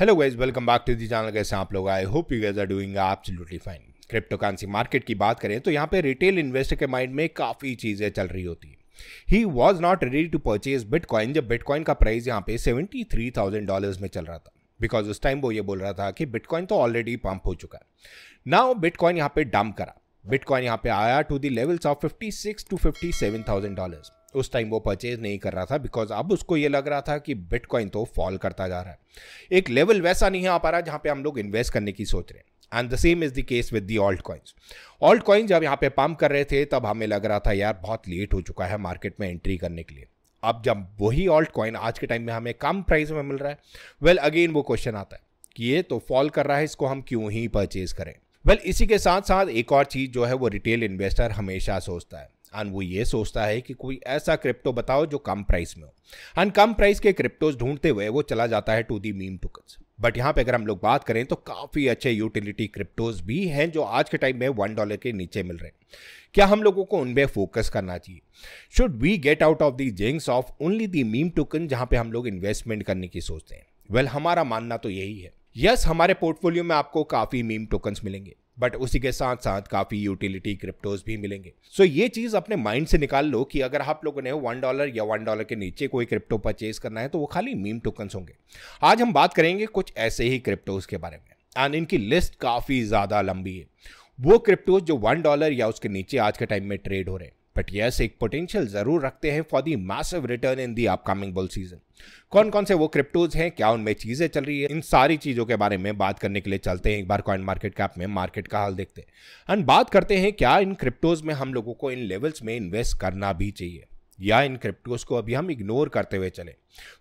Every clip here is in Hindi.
Hello guys welcome back to the channel कैसे आप लोग I hope you guys are doing absolutely fine crypto currency market की बात करें तो यहाँ पे रिटेल इन्वेस्टर के माइंड में काफ़ी चीज़ें चल रही होती है he was not ready to purchase bitcoin जब बिटकॉइन का प्राइस यहाँ पे सेवेंटी थ्री थाउजेंड डॉलर्स में चल रहा था बिकॉज उस टाइम वो ये बोल रहा था कि बिटकॉइन तो ऑलरेडी पंप हो चुका है नाउ बिटकॉइन यहाँ पे डम्प करा बिटकॉइन यहाँ पे आया to the levels of fifty six to fifty seven thousand dollars उस टाइम वो परचेज नहीं कर रहा था बिकॉज अब उसको ये लग रहा था कि बिटकॉइन तो फॉल करता जा रहा है एक लेवल वैसा नहीं आ पा रहा जहाँ पे हम लोग इन्वेस्ट करने की सोच रहे हैं and the same is the case with the alt coins alt coin जब यहाँ पे पम्प कर रहे थे तब हमें लग रहा था यार बहुत लेट हो चुका है मार्केट में एंट्री करने के लिए अब जब वही ऑल्ट कॉइन आज के टाइम में हमें कम प्राइस में मिल रहा है वेल well, अगेन वो क्वेश्चन आता है कि ये तो फॉल कर रहा है इसको हम क्यों ही परचेज करें वेल well, इसी के साथ साथ एक और चीज़ जो है वो रिटेल इन्वेस्टर हमेशा सोचता है एंड वो ये सोचता है कि कोई ऐसा क्रिप्टो बताओ जो कम प्राइस में हो एंड कम प्राइस के क्रिप्टोज ढूंढते हुए वो चला जाता है to the meme tokens but यहाँ पे अगर हम लोग बात करें तो काफ़ी अच्छे यूटिलिटी क्रिप्टोज भी हैं जो आज के टाइम में वन डॉलर के नीचे मिल रहे हैं क्या हम लोगों को उन पर फोकस करना चाहिए should we get out of the jangs of only the meme token जहाँ पे हम लोग इन्वेस्टमेंट करने की सोचते हैं वेल well, हमारा मानना तो यही है यस yes, हमारे पोर्टफोलियो में आपको काफ़ी मीम टोकन्स मिलेंगे बट उसी के साथ साथ काफ़ी यूटिलिटी क्रिप्टोज भी मिलेंगे सो so, ये चीज़ अपने माइंड से निकाल लो कि अगर आप लोगों ने वन डॉलर या वन डॉलर के नीचे कोई क्रिप्टो परचेज करना है तो वो खाली मीम टोकन्स होंगे आज हम बात करेंगे कुछ ऐसे ही क्रिप्टोज के बारे में एंड इनकी लिस्ट काफ़ी ज़्यादा लंबी है वो क्रिप्टोज जो वन डॉलर या उसके नीचे आज के टाइम में ट्रेड हो रहे हैं बट यस एक पोटेंशियल जरूर रखते हैं for the massive return in the upcoming bull season कौन कौन से वो क्रिप्टोज हैं क्या उनमें चीजें चल रही है इन सारी चीजों के बारे में बात करने के लिए चलते हैं एक बार कॉइन मार्केट कैप में मार्केट का हाल देखते हैं एंड बात करते हैं क्या इन क्रिप्टोज में हम लोगों को इन लेवल्स में इन्वेस्ट करना भी चाहिए या इन क्रिप्टोज को अभी हम इग्नोर करते हुए चले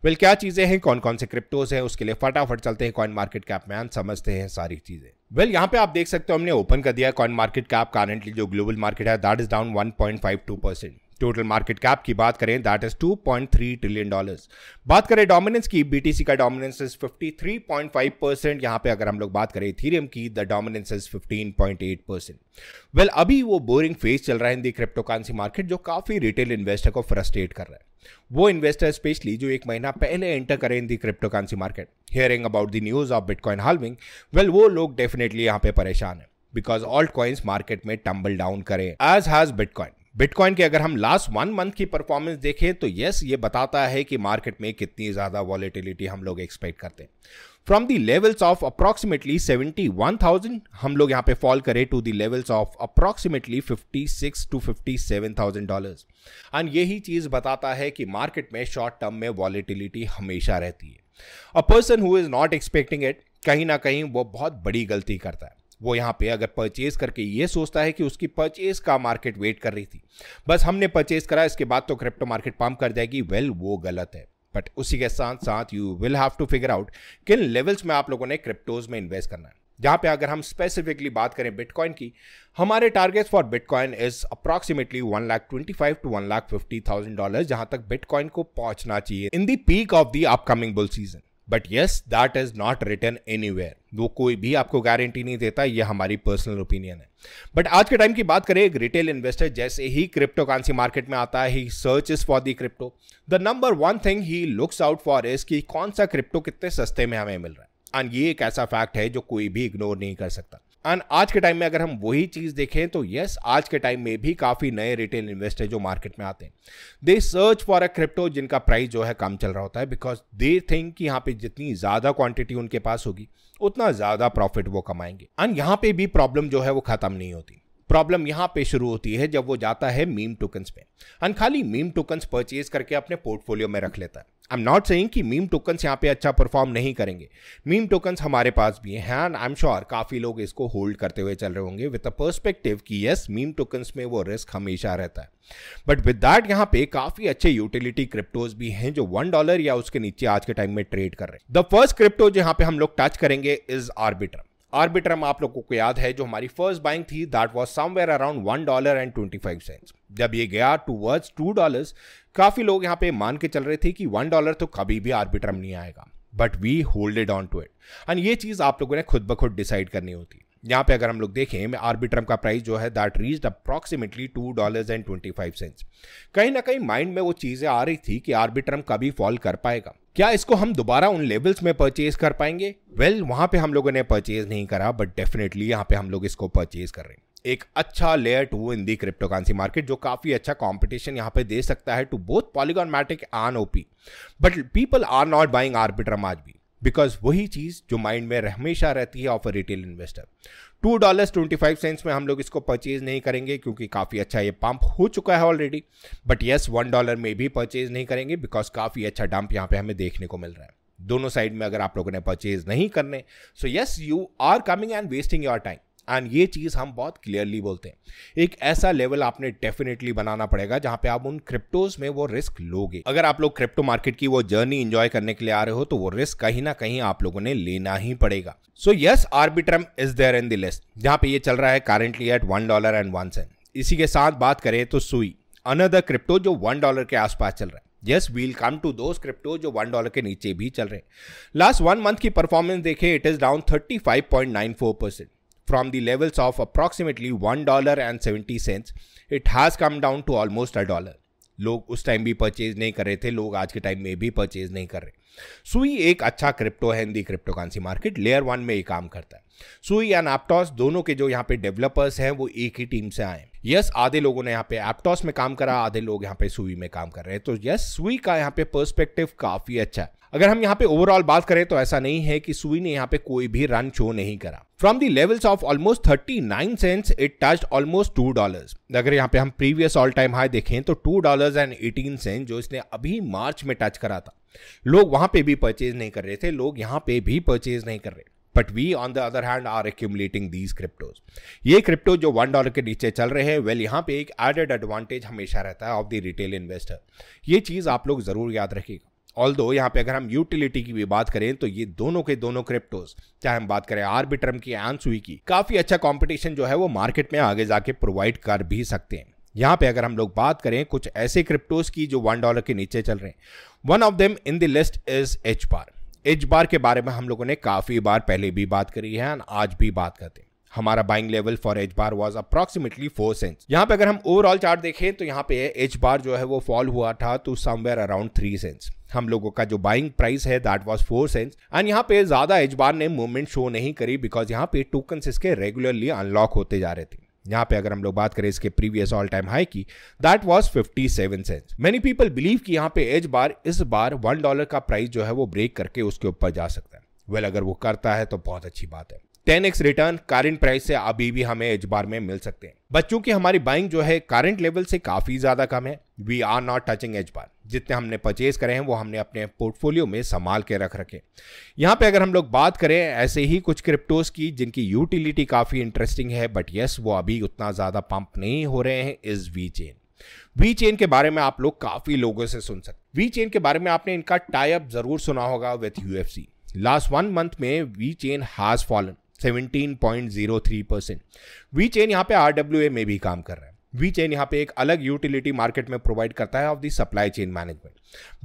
वेल क्या चीज़ें हैं कौन कौन से क्रिप्टोज हैं उसके लिए फटाफट चलते हैं कॉइन मार्केट कैप में समझते हैं सारी चीज़ें वेल well, यहाँ पे आप देख सकते हो हमने ओपन कर दिया कॉइन मार्केट कैप करंटली जो ग्लोबल मार्केट है that is down one point five two percent total market cap की बात करें दैट इज 2.3 ट्रिलियन डॉलर्स बात करें डोमिनेंस की बीटीसी का डोमिनेंस इज 53.5 परसेंट यहां पे अगर हम लोग बात करें थीरियम की the dominance is 15.8 percent well अभी वो बोरिंग फेज चल रहा है इन क्रिप्टोकरेंसी मार्केट जो काफ़ी रिटेल इन्वेस्टर को फ्रस्ट्रेट कर रहा है वो इन्वेस्टर स्पेशली जो एक महीना पहले एंटर करें in the market hearing about the news of bitcoin halving well वो लोग डेफिनेटली यहाँ पे परेशान है बिकॉज ऑल्ट कॉइन्स मार्केट में टम्बल डाउन करें एज हैज़ बिटकॉइन बिटकॉइन के अगर हम लास्ट वन मंथ की परफॉर्मेंस देखें तो यस ये बताता है कि मार्केट में कितनी ज़्यादा वॉलिटिलिटी हम लोग एक्सपेक्ट करते हैं from the levels of approximately thousand हम लोग यहाँ पे फॉल करें to the levels of approximately six to fifty seven thousand dollars and यही चीज़ बताता है कि मार्केट में शॉर्ट टर्म में वॉलिटिलिटी हमेशा रहती है a person who is not expecting it कहीं ना कहीं वो बहुत बड़ी गलती करता है वो यहाँ पे अगर परचेज करके ये सोचता है कि उसकी परचेज का मार्केट वेट कर रही थी बस हमने परचेज करा इसके बाद तो क्रिप्टो मार्केट पम्प कर जाएगी वेल वो गलत है बट उसी के साथ साथ you will have to figure out किन लेवल्स में आप लोगों ने क्रिप्टोज में इन्वेस्ट करना है जहां पे अगर हम स्पेसिफिकली बात करें बिटकॉइन की हमारे target for bitcoin is approximately one lakh twenty five to one lakh fifty thousand dollar जहां तक बिटकॉइन को पहुंचना चाहिए in the peak of the upcoming bull season but yes that is not return anywhere वो कोई भी आपको गारंटी नहीं देता यह हमारी पर्सनल ओपिनियन है बट आज के टाइम की बात करें एक रिटेल इन्वेस्टर जैसे ही क्रिप्टो करेंसी मार्केट में आता है he search is for the crypto the number one thing he looks out for is कि कौन सा क्रिप्टो कितने सस्ते में हमें मिल रहा है एंड ये एक ऐसा फैक्ट है जो कोई भी इग्नोर नहीं कर सकता एंड आज के टाइम में अगर हम वही चीज़ देखें तो यस आज के टाइम में भी काफ़ी नए रिटेल इन्वेस्टर जो मार्केट में आते हैं they search for a crypto जिनका प्राइस जो है कम चल रहा होता है बिकॉज दे थिंक कि यहाँ पे जितनी ज़्यादा क्वांटिटी उनके पास होगी उतना ज़्यादा प्रॉफिट वो कमाएंगे एंड यहाँ पे भी प्रॉब्लम जो है वो ख़त्म नहीं होती प्रॉब्लम यहाँ पे शुरू होती है जब वो जाता है मीम टोकन्स पे एंड खाली मीम टोकन्स परचेज करके अपने पोर्टफोलियो में रख लेता है आई एम नॉट सेइंग कि मीम टोकन्स यहाँ पे अच्छा परफॉर्म नहीं करेंगे मीम टोकन्स हमारे पास भी हैं एंड आई एम श्योर काफ़ी लोग इसको होल्ड करते हुए चल रहे होंगे विद अ पर्सपेक्टिव कि यस मीम टोकन्स में वो रिस्क हमेशा रहता है बट विद दैट यहाँ पे काफ़ी अच्छे यूटिलिटी क्रिप्टोज भी हैं जो वन डॉलर या उसके नीचे आज के टाइम में ट्रेड कर रहे हैं द फर्स्ट क्रिप्टो जहाँ पे हम लोग टच करेंगे इज आर्बिट्रम आर्बिट्रम आप लोगों को याद है जो हमारी फर्स्ट बाइंग थी that was somewhere around one dollar and twenty five cents जब ये गया टू वर्ड्स टू डॉलर्स काफ़ी लोग यहाँ पे मान के चल रहे थे कि वन डॉलर तो कभी भी आर्बिट्रम नहीं आएगा but we hold it on to it and ये चीज़ आप लोगों ने खुद ब खुद डिसाइड करनी होती यहाँ पे अगर हम लोग देखें आर्बिट्रम का प्राइस जो है that reached approximately two dollar and twenty five cents कहीं ना कहीं माइंड में वो चीज़ें आ रही थी कि आर्बिट्रम कभी फॉल कर पाएगा क्या इसको हम दोबारा उन लेवल्स में परचेज कर पाएंगे वेल well, वहाँ पे हम लोगों ने परचेज नहीं करा बट डेफिनेटली यहाँ पे हम लोग इसको परचेज कर रहे हैं एक अच्छा layer two in the cryptocurrency market जो काफ़ी अच्छा कॉम्पिटिशन यहाँ पे दे सकता है to both Polygon Matic and OP but people are not buying Arbitrum आज भी बिकॉज वही चीज़ जो माइंड में हमेशा रहती है of a retail investor two dollar twenty five cents में हम लोग इसको परचेज नहीं करेंगे क्योंकि काफ़ी अच्छा ये पंप हो चुका है already but yes one dollar में भी परचेज नहीं करेंगे बिकॉज काफ़ी अच्छा डंप यहाँ पे हमें देखने को मिल रहा है दोनों साइड में अगर आप लोगों ने परचेज नहीं करने so yes you are coming and wasting your time and ये चीज़ हम बहुत क्लियरली बोलते हैं एक ऐसा लेवल आपने डेफिनेटली बनाना पड़ेगा जहां पे आप उन क्रिप्टोज में वो रिस्क लोगे अगर आप लोग क्रिप्टो मार्केट की वो जर्नी इंजॉय करने के लिए आ रहे हो तो वो रिस्क कहीं ना कहीं आप लोगों ने लेना ही पड़ेगा so yes Arbitrum is there in the list जहां पे ये चल रहा है currently at one dollar and one cent इसी के साथ बात करें तो सुई अनदर क्रिप्टो जो वन डॉलर के आसपास चल रहा है यस वील कम टू दो क्रिप्टो जो वन डॉलर के नीचे भी चल रहे हैं लास्ट वन मंथ की परफॉर्मेंस देखें it is down thirty five point nine four percent from the levels of approximately cents, it has come down to almost a dollar. लोग उस टाइम भी परचेज नहीं कर रहे थे लोग आज के टाइम में भी परचेज नहीं कर रहे सुई एक अच्छा क्रिप्टो है in the crypto currency market layer one में ये काम करता है सुई एंड एप्टॉस दोनों के जो यहाँ पे डेवलपर्स हैं वो एक ही टीम से आए यस yes, आधे लोगों ने यहाँ पे एप्टॉस में काम करा आधे लोग यहाँ पे सुई में काम कर रहे हैं तो यस yes, सुई का यहाँ पे पर्सपेक्टिव काफ़ी अच्छा है अगर हम यहाँ पे ओवरऑल बात करें तो ऐसा नहीं है कि सुई ने यहाँ पे कोई भी रन शो नहीं करा from the levels of almost nine cents it touch almost two dollar अगर यहाँ पे हम प्रीवियस ऑल टाइम हाई देखें तो two dollar and eighteen cent जो इसने अभी मार्च में टच करा था लोग वहां पे भी परचेज नहीं कर रहे थे लोग यहाँ पे भी परचेज नहीं कर रहे but we on the other hand are accumulating these cryptos ये क्रिप्टो जो वन डॉलर के नीचे चल रहे हैं वेल well, यहाँ पे एक एडेड एडवांटेज हमेशा रहता है ऑफ द रिटेल इन्वेस्टर ये चीज़ आप लोग ज़रूर याद रखिएगा ऑल दो यहाँ पे अगर हम यूटिलिटी की भी बात करें तो ये दोनों के दोनों क्रिप्टोज चाहे हम बात करें आर्बिट्रम की एंसुई की काफी अच्छा कॉम्पिटिशन जो है वो मार्केट में आगे जाके प्रोवाइड कर भी सकते हैं यहाँ पे अगर हम लोग बात करें कुछ ऐसे क्रिप्टोज की जो वन डॉलर के नीचे चल रहे हैं one of them in the list is H bar H bar के बारे में हम लोगों ने काफी बार पहले भी बात करी है और आज भी बात करते हैं हमारा buying level for H bar was approximately four cents यहाँ पे अगर हम ओवरऑल चार्ट देखें तो यहाँ पे एच बार जो है वो फॉल हुआ था to somewhere around three cents हम लोगों का जो बाइंग प्राइस है that was four cents and यहाँ पे ज्यादा एजबार ने मूवमेंट शो नहीं करी बिकॉज यहाँ पे टोकन इसके रेगुलरली अनलॉक होते जा रहे थे यहाँ पे अगर हम लोग बात करें इसके प्रीवियस ऑल टाइम हाई की that was 57 cents many people believe कि यहाँ पे एज बार इस बार वन डॉलर का प्राइस जो है वो ब्रेक करके उसके ऊपर जा सकता है वेल well, अगर वो करता है तो बहुत अच्छी बात है ten X return current price से अभी भी हमें एच बार में मिल सकते हैं बच्चों की हमारी बाइंग जो है करेंट लेवल से काफी ज्यादा कम है we are not touching H bar जितने हमने परचेज करे हैं वो हमने अपने पोर्टफोलियो में संभाल के रख रखे यहाँ पे अगर हम लोग बात करें ऐसे ही कुछ क्रिप्टोज की जिनकी यूटिलिटी काफी इंटरेस्टिंग है बट येस वो अभी उतना ज्यादा पंप नहीं हो रहे हैं is VeChain VeChain के बारे में आप लोग काफी लोगों से सुन सकते वी चेन के बारे में आपने इनका टाइप जरूर सुना होगा with you last one month में VeChain has fallen 17.03 percent VeChain यहाँ पे आर डब्ल्यू में भी काम कर रहा है वी चेन यहाँ पे एक अलग यूटिलिटी मार्केट में प्रोवाइड करता है of the supply chain management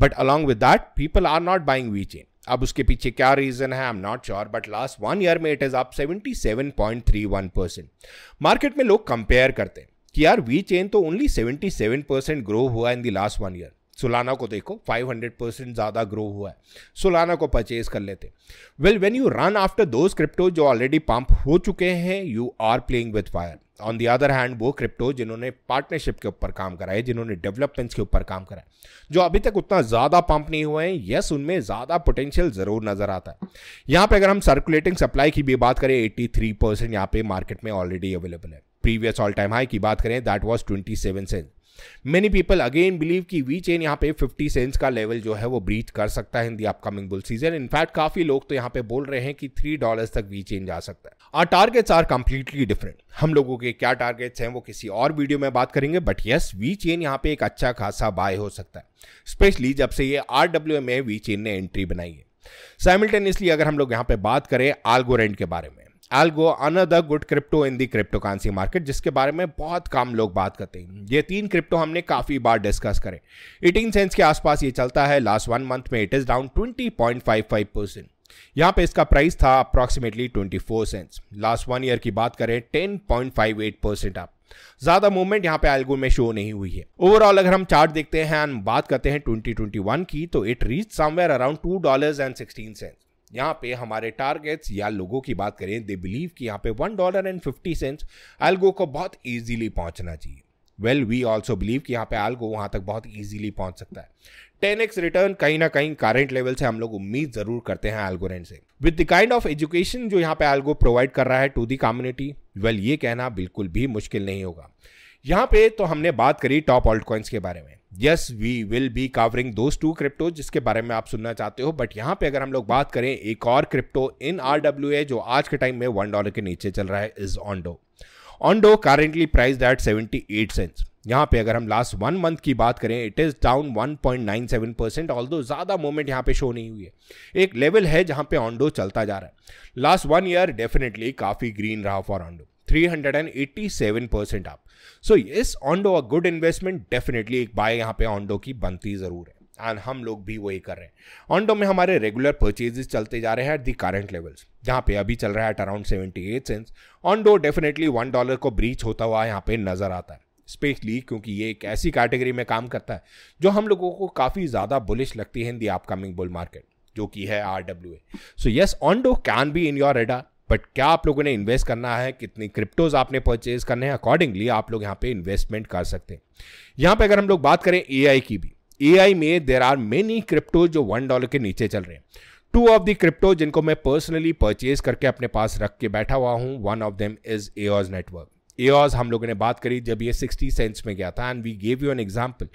but along with that people are not buying VeChain अब उसके पीछे क्या रीजन है I am not sure but last one year में it is up one percent market में लोग कंपेयर करते हैं कि यार वी चेन तो ओनली 77 परसेंट ग्रो हुआ in the last one year Solana को देखो 500 परसेंट ज़्यादा ग्रो हुआ है सोलाना को परचेज कर लेते well when you run after those crypto जो ऑलरेडी पंप हो चुके हैं you are playing with fire on the other hand वो क्रिप्टो जिन्होंने पार्टनरशिप के ऊपर काम करा है जिन्होंने डेवलपमेंट्स के ऊपर काम है जो अभी तक उतना ज़्यादा पंप नहीं हुए हैं यस उनमें ज़्यादा पोटेंशियल ज़रूर नज़र आता है यहाँ पे अगर हम सर्कुलेटिंग सप्लाई की भी बात करें थ्री परसेंट यहाँ पे मार्केट में ऑलरेडी अवेलेबल है प्रीवियस ऑल टाइम हाई की बात करें that was twenty seven cent many people again believe कि वी चेन यहाँ पे 50 सेंस का लेवल जो है वो ब्रीच कर सकता है in the upcoming bull season in fact काफी लोग तो यहाँ पे बोल रहे हैं कि थ्री डॉलर तक वी चेन जा सकता है are targets are completely different हम लोगों के क्या टारगेट्स हैं वो किसी और वीडियो में बात करेंगे बट यस वी चेन यहाँ पे एक अच्छा खासा बाय हो सकता है स्पेशली जब से ये R W M A VeChain ने एंट्री बनाई है साइमल्टेनियसली अगर हम लोग यहाँ पे बात करें आलगोरेंट के बारे में Algo another good crypto in the the cryptocurrency जिसके बारे में बहुत कम लोग बात करते हैं ये तीन क्रिप्टो हमने काफ़ी बार डिस्कस करें एटीन सेंस के आसपास ये चलता है लास्ट वन मंथ में it is down five percent यहाँ पे इसका प्राइस था approximately four cents last one year की बात करें ten point five eight percent आप ज्यादा मूवमेंट यहाँ पे एल्गो में शो नहीं हुई है ओवरऑल अगर हम चार्ट देखते हैं बात करते हैं 2021 की तो it reach somewhere around two dollar and sixteen cents यहाँ पे हमारे टारगेट्स या लोगों की बात करें दे बिलीव कि यहाँ पे one dollar and fifty cents Algo को बहुत ईजिली पहुँचना चाहिए वेल वी ऑल्सो बिलीव कि यहाँ पे एल्गो वहाँ तक बहुत ईजिली पहुँच सकता है टेन एक्स रिटर्न कहीं ना कहीं करेंट लेवल से हम लोग उम्मीद जरूर करते हैं एल्गोरेंट से with the kind of education जो यहाँ पे एल्गो प्रोवाइड कर रहा है टू दी कम्युनिटी वेल ये कहना बिल्कुल भी मुश्किल नहीं होगा यहाँ पे तो हमने बात करी टॉप ऑल्ट कॉइन्स के बारे में yes we will be covering those two crypto जिसके बारे में आप सुनना चाहते हो बट यहाँ पे अगर हम लोग बात करें एक और crypto in R W A जो आज के टाइम में वन डॉलर के नीचे चल रहा है is Ondo Ondo currently price that seventy eight cents यहाँ पे अगर हम लास्ट वन मंथ की बात करें it is down 1.97 percent although ज़्यादा मूवमेंट यहाँ पे शो नहीं हुई है एक लेवल है जहाँ पे ऑनडो चलता जा रहा है लास्ट वन ईयर डेफिनेटली काफ़ी ग्रीन रहा फॉर ऑनडो 387 परसेंट आप so yes Ondo a good investment definitely एक बाय यहाँ पे ऑनडो की बनती ज़रूर है एंड हम लोग भी वही कर रहे हैं ऑनडो में हमारे रेगुलर परचेजेस चलते जा रहे हैं एट दी करंट लेवल्स जहाँ पे अभी चल रहा है at around seventy eight cents Ondo definitely one dollar को ब्रीच होता हुआ यहाँ पे नज़र आता है स्पेशली क्योंकि ये एक ऐसी कैटेगरी में काम करता है जो हम लोगों को काफ़ी ज़्यादा बुलिश लगती है in the upcoming bull market जो कि है R W A so yes Ondo can be in your radar but क्या आप लोगों ने इन्वेस्ट करना है कितनी क्रिप्टोज आपने परचेज करने हैं अकॉर्डिंगली आप लोग यहाँ पे इन्वेस्टमेंट कर सकते हैं यहाँ पे अगर हम लोग बात करें ए की भी ए में देर आर मेनी क्रिप्टो जो वन डॉलर के नीचे चल रहे हैं टू ऑफ द क्रिप्टो जिनको मैं पर्सनली परचेज करके अपने पास रख के बैठा हुआ हूँ one of them is Edge network Edge हम लोगों ने बात करी जब ये सिक्सटी सेंट्स में गया था and we gave you an example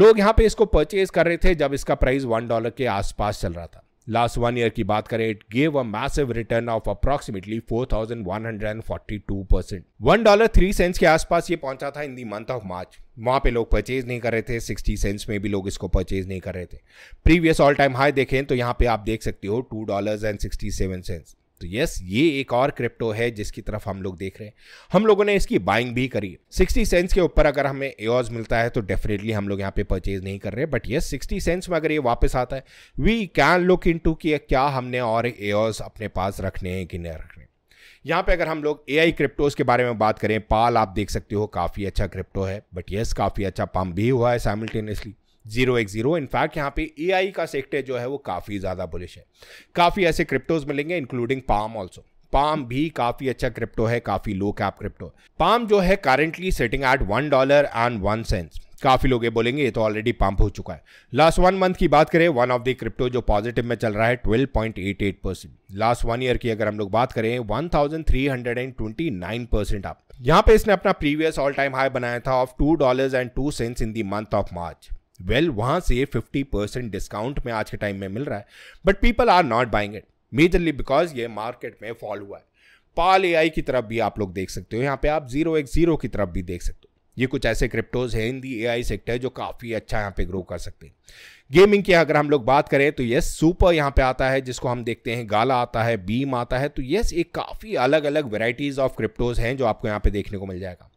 लोग यहाँ पे इसको परचेज कर रहे थे जब इसका प्राइस वन डॉलर के आसपास चल रहा था लास्ट वन ईयर की बात करें it gave a massive return of forty two percent one dollar three cents के आसपास ये पहुंचा था इन दी मंथ ऑफ मार्च वहां पे लोग परचेज नहीं कर रहे थे सिक्सटी सेंट्स में भी लोग इसको परचेज नहीं कर रहे थे प्रीवियस ऑल टाइम हाई देखें तो यहाँ पे आप देख सकते हो two dollar and sixty seven cents तो यस ये एक और क्रिप्टो है जिसकी तरफ हम लोग देख रहे हैं हम लोगों ने इसकी बाइंग भी करी 60 सेंस के ऊपर अगर हमें एयर्स मिलता है तो डेफिनेटली हम लोग यहाँ पे परचेज नहीं कर रहे बट यस 60 सेंस में अगर ये वापस आता है we can look into कि क्या हमने और एयर्स अपने पास रखने हैं कि नहीं रखने यहाँ पे अगर हम लोग ए आई क्रिप्टोज के बारे में बात करें पाल आप देख सकते हो काफ़ी अच्छा क्रिप्टो है बट यस काफ़ी अच्छा पम्प भी हुआ है साइमल्टेनियसली जीरो एक जीरो इनफैक्ट यहाँ पे ए का सेक्टर जो है वो काफ़ी ज़्यादा बुलिश है काफ़ी ऐसे क्रिप्टोज मिलेंगे इंक्लूडिंग पाम ऑल्सो पाम भी काफ़ी अच्छा क्रिप्टो है काफ़ी लो कैप क्रिप्टो पाम जो है currently sitting at one dollar and one cents काफ़ी लोग ये बोलेंगे ये तो ऑलरेडी पंप हो चुका है लास्ट वन मंथ की बात करें वन ऑफ द क्रिप्टो जो पॉजिटिव में चल रहा है twelve point eight eight percent last one year की अगर हम लोग बात करें one thousand three hundred and twenty nine percent आप यहाँ पे इसने अपना प्रीवियस ऑल टाइम हाई बनाया था of two dollar and two cents in the month of March well well, वहां से 50 परसेंट डिस्काउंट में आज के टाइम में मिल रहा है but people are not buying it majorly because ये मार्केट में फॉल हुआ है पाल ए की तरफ भी आप लोग देख सकते हो यहाँ पे आप जीरो एक जीरो की तरफ भी देख सकते हो ये कुछ ऐसे क्रिप्टोज हैं इन दी ए सेक्टर जो काफ़ी अच्छा यहाँ पे ग्रो कर सकते हैं गेमिंग की अगर हम लोग बात करें तो यस सुपर यहाँ पे आता है जिसको हम देखते हैं गाला आता है बीम आता है तो यस एक काफ़ी अलग अलग वेराइटीज़ ऑफ क्रिप्टोज हैं जो आपको यहाँ पे देखने को मिल जाएगा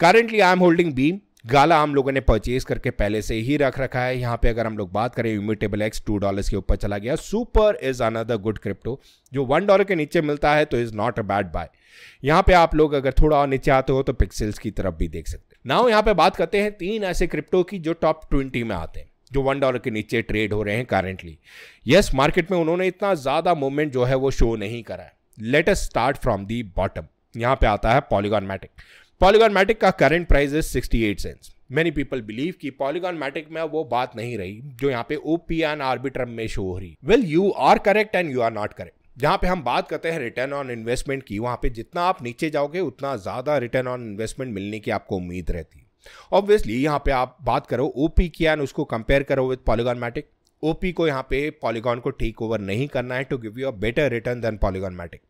currently I am holding Beam Gala हम लोगों ने परचेज करके पहले से ही रख रखा है यहाँ पे अगर हम लोग बात करें इमिटेबल एक्स टू डॉलर्स के ऊपर चला गया super is another good crypto जो वन डॉलर के नीचे मिलता है तो is not a bad buy यहाँ पे आप लोग अगर थोड़ा और नीचे आते हो तो पिक्सल्स की तरफ भी देख सकते हैं नाउ यहाँ पे बात करते हैं तीन ऐसे क्रिप्टो की जो टॉप ट्वेंटी में आते हैं जो वन डॉलर के नीचे ट्रेड हो रहे हैं करेंटली यस मार्केट में उन्होंने इतना ज़्यादा मूवमेंट जो है वो शो नहीं करा है latest start from the bottom यहाँ पे आता है पॉलीगॉन मैटिक पॉलीगॉन मैटिक का current price is sixty eight cents many people believe कि पॉलीगॉन मैटिक में वो बात नहीं रही जो यहाँ पे ओपी एंड आर्बिट्रम में शो हो रही well you are correct and you are not correct जहाँ पे हम बात करते हैं रिटर्न ऑन इन्वेस्टमेंट की वहाँ पे जितना आप नीचे जाओगे उतना ज़्यादा रिटर्न ऑन इन्वेस्टमेंट मिलने की आपको उम्मीद रहती है ऑब्वियसली यहाँ पे आप बात करो ओपी की एंड उसको कंपेयर करो विद पॉलीगॉन मैटिक ओपी को यहाँ पे पॉलीगॉन को टेक ओवर नहीं करना है to give you a better return than Polygon Matic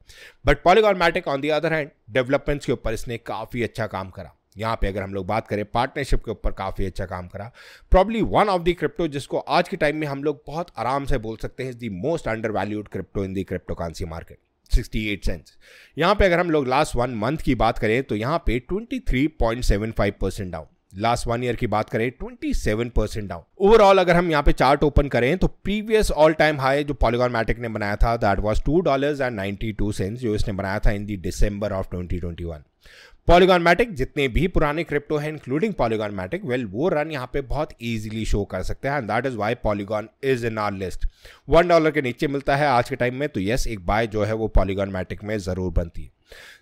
but Polygon Matic on the other hand developments के ऊपर इसने काफ़ी अच्छा काम करा यहाँ पे अगर हम लोग बात करें पार्टनरशिप के ऊपर काफ़ी अच्छा काम करा probably one of the crypto जिसको आज के टाइम में हम लोग बहुत आराम से बोल सकते हैं is the most undervalued crypto in the crypto currency market 68 cents यहाँ पे अगर हम लोग लास्ट वन मंथ की बात करें तो यहाँ पे 23.75 percent down last one year की बात करें twenty seven percent down overall अगर हम यहाँ पे चार्ट ओपन करें तो प्रीवियस ऑल टाइम हाई जो पॉलीगॉन मैटिक ने बनाया था that was two dollar and ninety two cent जो इसने बनाया था in the December of one Polygon Matic जितने भी पुराने क्रिप्टो हैं इंक्लूडिंग पॉलीगॉन मैटिक वेल वो रन यहाँ पे बहुत ईजिली शो कर सकते हैं and that is why Polygon is in our list one dollar के नीचे मिलता है आज के टाइम में तो यस एक बाय जो है वो पॉलीगॉन मैटिक में जरूर बनती है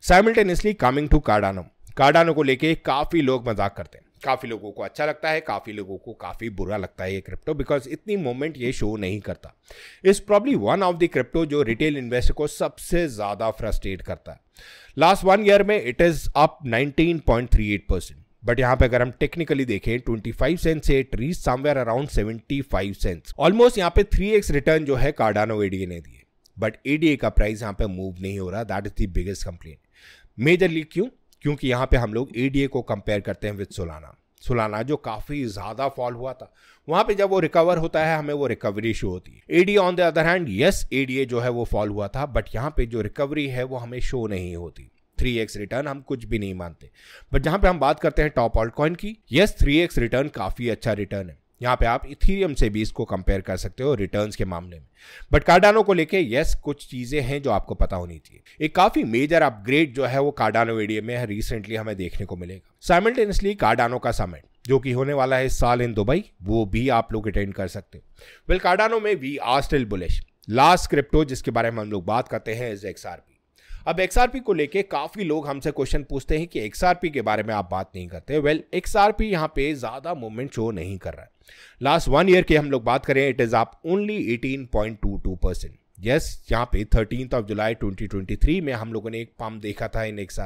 simultaneously coming to Cardano Cardano को लेके काफी लोग मजाक करते हैं काफ़ी लोगों को अच्छा लगता है काफ़ी लोगों को काफ़ी बुरा लगता है ये क्रिप्टो बिकॉज इतनी मोमेंट ये शो नहीं करता is probably one of the crypto जो रिटेल इन्वेस्टर को सबसे ज़्यादा फ्रस्ट्रेट करता है लास्ट वन ईयर में it is up 19.38 percent but यहाँ पे अगर हम टेक्निकली देखें 25 फाइव सेंट से it reach somewhere around 75 five cents almost यहाँ पे 3x रिटर्न जो है कार्डानो एडीए ने दिए बट एडीए का प्राइस यहाँ पे मूव नहीं हो रहा that is the biggest complain majorly क्यों क्योंकि यहाँ पे हम लोग ए को कंपेयर करते हैं विद सोलाना सोलाना जो काफ़ी ज़्यादा फॉल हुआ था वहाँ पे जब वो रिकवर होता है हमें वो रिकवरी शो होती है ADA on the other hand yes ADA जो है वो फॉल हुआ था बट यहाँ पे जो रिकवरी है वो हमें शो नहीं होती थ्री एक्स रिटर्न हम कुछ भी नहीं मानते बट जहाँ पे हम बात करते हैं टॉप ऑल्ट कॉइन की यस थ्री एक्स रिटर्न काफ़ी अच्छा रिटर्न है यहाँ पे आप इथीरियम से भी इसको कंपेयर कर सकते हो रिटर्न्स के मामले में बट कार्डानो को लेके यस कुछ चीज़ें हैं जो आपको पता होनी चाहिए एक काफ़ी मेजर अपग्रेड जो है वो कार्डानो एडीए में रिसेंटली हमें देखने को मिलेगा साइमल्टेनियसली कार्डानो का समिट जो कि होने वाला है इस साल इन दुबई वो भी आप लोग अटेंड कर सकते हो वेल कार्डानो में we are still bullish last crypto जिसके बारे में हम लोग बात करते हैं इज एक्स अब एक्स को लेके काफ़ी लोग हमसे क्वेश्चन पूछते हैं कि एक्सआरपी के बारे में आप बात नहीं करते वेल आर एक्सआरपी यहाँ पे ज़्यादा मूवमेंट शो नहीं कर रहा है लास्ट वन ईयर की हम लोग बात करें इट इज़ आप only eighteen point two two percent yes यहाँ पे थर्टीन ऑफ जुलाई 2023 में हम लोगों ने एक पम्प देखा था इन एक्स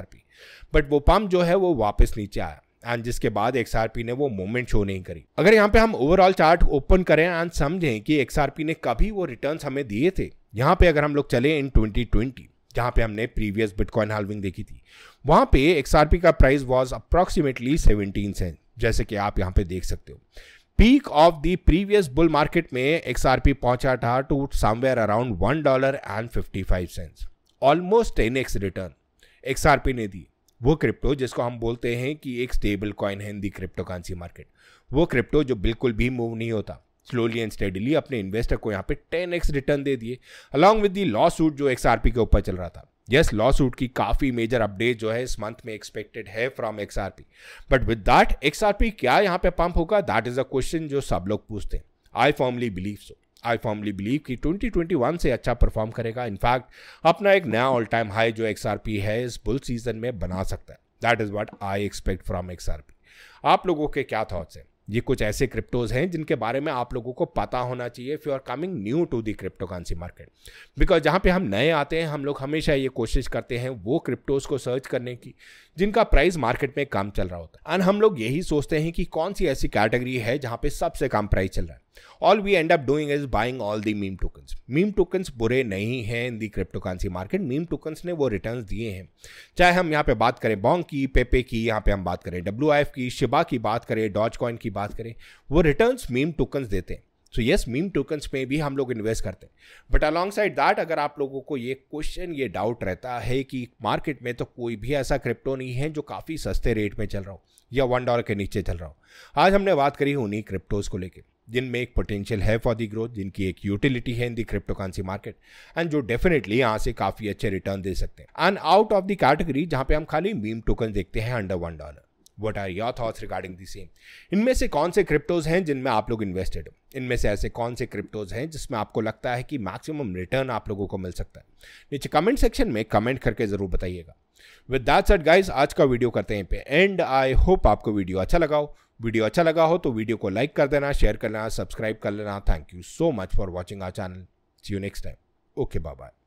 बट वो पम्प जो है वो वापस नीचे आया एंड जिसके बाद एक्सआरपी ने वो मूवमेंट शो नहीं करी अगर यहाँ पे हम ओवरऑल चार्ट ओपन करें एंड समझें कि एक्सआरपी ने कभी वो रिटर्न हमें दिए थे यहाँ पे अगर हम लोग चले इन 2020 जहाँ पे हमने प्रीवियस बिटकॉइन हालविंग देखी थी वहाँ पे एक्सआरपी का price was approximately seventeen cent जैसे कि आप यहाँ पे देख सकते हो peak of the previous bull market में एक्सआरपी पहुंचा था to somewhere around one dollar and fifty five cents almost ten X return XRP ने दी वो क्रिप्टो जिसको हम बोलते हैं कि एक स्टेबल कॉइन है इन दी क्रिप्टो मार्केट वो क्रिप्टो जो बिल्कुल भी मूव नहीं होता स्लोली एंड स्टेडली अपने इन्वेस्टर को यहाँ पे टेन एक्स रिटर्न दे दिए along with the lawsuit जो एक्स के ऊपर चल रहा था यस लॉ सूट की काफ़ी मेजर अपडेट जो है इस मंथ में एक्सपेक्टेड है from X R P but with that X R P क्या यहाँ पे पंप होगा दैट इज़ अ क्वेश्चन जो सब लोग पूछते हैं I formally believe so I formally believe कि 2021 से अच्छा परफॉर्म करेगा इनफैक्ट अपना एक नया ऑल टाइम हाई जो एक्स आर पी है इस बुल सीजन में बना सकता है that is what I expect from X R P आप लोगों के क्या थाट्स हैं ये कुछ ऐसे क्रिप्टोज हैं जिनके बारे में आप लोगों को पता होना चाहिए if you are coming new to the crypto currency market because जहाँ पे हम नए आते हैं हम लोग हमेशा ये कोशिश करते हैं वो क्रिप्टोज को सर्च करने की जिनका प्राइस मार्केट में कम चल रहा होता है एंड हम लोग यही सोचते हैं कि कौन सी ऐसी कैटेगरी है जहाँ पे सबसे कम प्राइस चल रहा है all we end up doing is buying all the meme tokens meme tokens बुरे नहीं हैं in the crypto currency market meme tokens ने वो रिटर्न दिए हैं चाहे हम यहाँ पे बात करें बॉन्ग की पेपे की यहाँ पे हम बात करें डब्ल्यू एफ की शिबा की बात करें डॉज कॉइन की बात करें वो रिटर्न मीम टोकन्स देते हैं सो यस मीम टोकन्स में भी हम लोग इन्वेस्ट करते हैं बट अलॉन्ग साइड दैट अगर आप लोगों को ये क्वेश्चन ये डाउट रहता है कि मार्केट में तो कोई भी ऐसा क्रिप्टो नहीं है जो काफ़ी सस्ते रेट में चल रहा हो या वन डॉलर के नीचे चल रहा हो आज हमने बात करी उन्हीं क्रिप्टोज़ को लेकर जिनमें एक पोटेंशियल है फॉर दी ग्रोथ जिनकी एक यूटिलिटी है in the crypto market and जो डेफिनेटली यहाँ से काफ़ी अच्छे रिटर्न दे सकते हैं and out of the category जहाँ पे हम खाली मीम टोकन देखते हैं under one dollar what are your thoughts regarding the same इनमें से कौन से क्रिप्टोज हैं जिनमें आप लोग इन्वेस्टेड हो इनमें से ऐसे कौन से क्रिप्टोज हैं जिसमें आपको लगता है कि मैक्सिमम रिटर्न आप लोगों को मिल सकता है नीचे कमेंट सेक्शन में कमेंट करके ज़रूर बताइएगा विद दैट सेट गाइज आज का वीडियो करते हैं पे एंड आई होप आपको वीडियो अच्छा लगाओ वीडियो अच्छा लगा हो तो वीडियो को लाइक कर देना शेयर कर लेना सब्सक्राइब कर लेना thank you so much for watching our channel see you next time okay bye bye